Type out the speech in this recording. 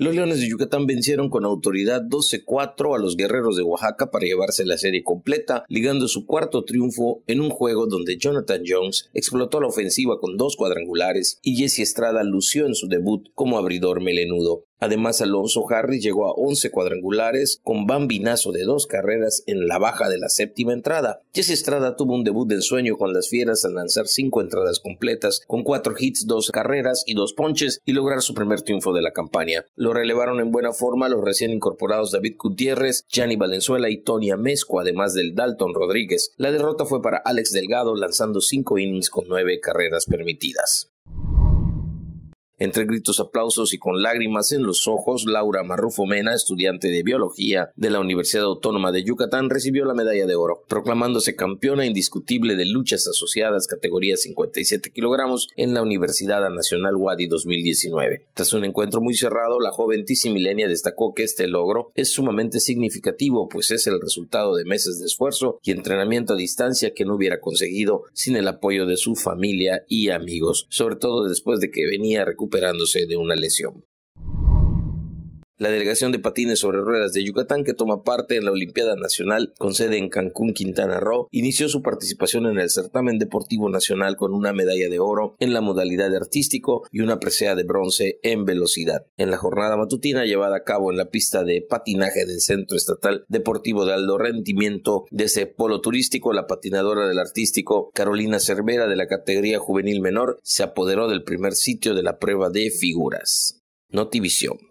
Los Leones de Yucatán vencieron con autoridad 12-4 a los Guerreros de Oaxaca para llevarse la serie completa, ligando su cuarto triunfo en un juego donde Jonathan Jones explotó la ofensiva con dos cuadrangulares y Jesse Estrada lució en su debut como abridor melenudo. Además, Alonso Harris llegó a 11 cuadrangulares con bambinazo de dos carreras en la baja de la séptima entrada. Jesse Estrada tuvo un debut de ensueño con las Fieras al lanzar cinco entradas completas con cuatro hits, dos carreras y dos ponches y lograr su primer triunfo de la campaña. Lo relevaron en buena forma los recién incorporados David Gutiérrez, Gianni Valenzuela y Tony Amesco, además del Dalton Rodríguez. La derrota fue para Alex Delgado lanzando cinco innings con nueve carreras permitidas. Entre gritos, aplausos y con lágrimas en los ojos, Laura Marrufo Mena, estudiante de biología de la Universidad Autónoma de Yucatán, recibió la medalla de oro, proclamándose campeona indiscutible de luchas asociadas categoría 57 kilogramos en la Universidad Nacional Wadi 2019. Tras un encuentro muy cerrado, la joven Milenia destacó que este logro es sumamente significativo, pues es el resultado de meses de esfuerzo y entrenamiento a distancia que no hubiera conseguido sin el apoyo de su familia y amigos, sobre todo después de que venía recuperándose de una lesión la delegación de patines sobre ruedas de Yucatán, que toma parte en la Olimpiada Nacional con sede en Cancún, Quintana Roo, inició su participación en el certamen deportivo nacional con una medalla de oro en la modalidad de artístico y una presea de bronce en velocidad. En la jornada matutina llevada a cabo en la pista de patinaje del Centro Estatal Deportivo de Aldo Rendimiento de ese polo turístico, la patinadora del artístico Carolina Cervera de la categoría juvenil menor se apoderó del primer sitio de la prueba de figuras. Notivisión.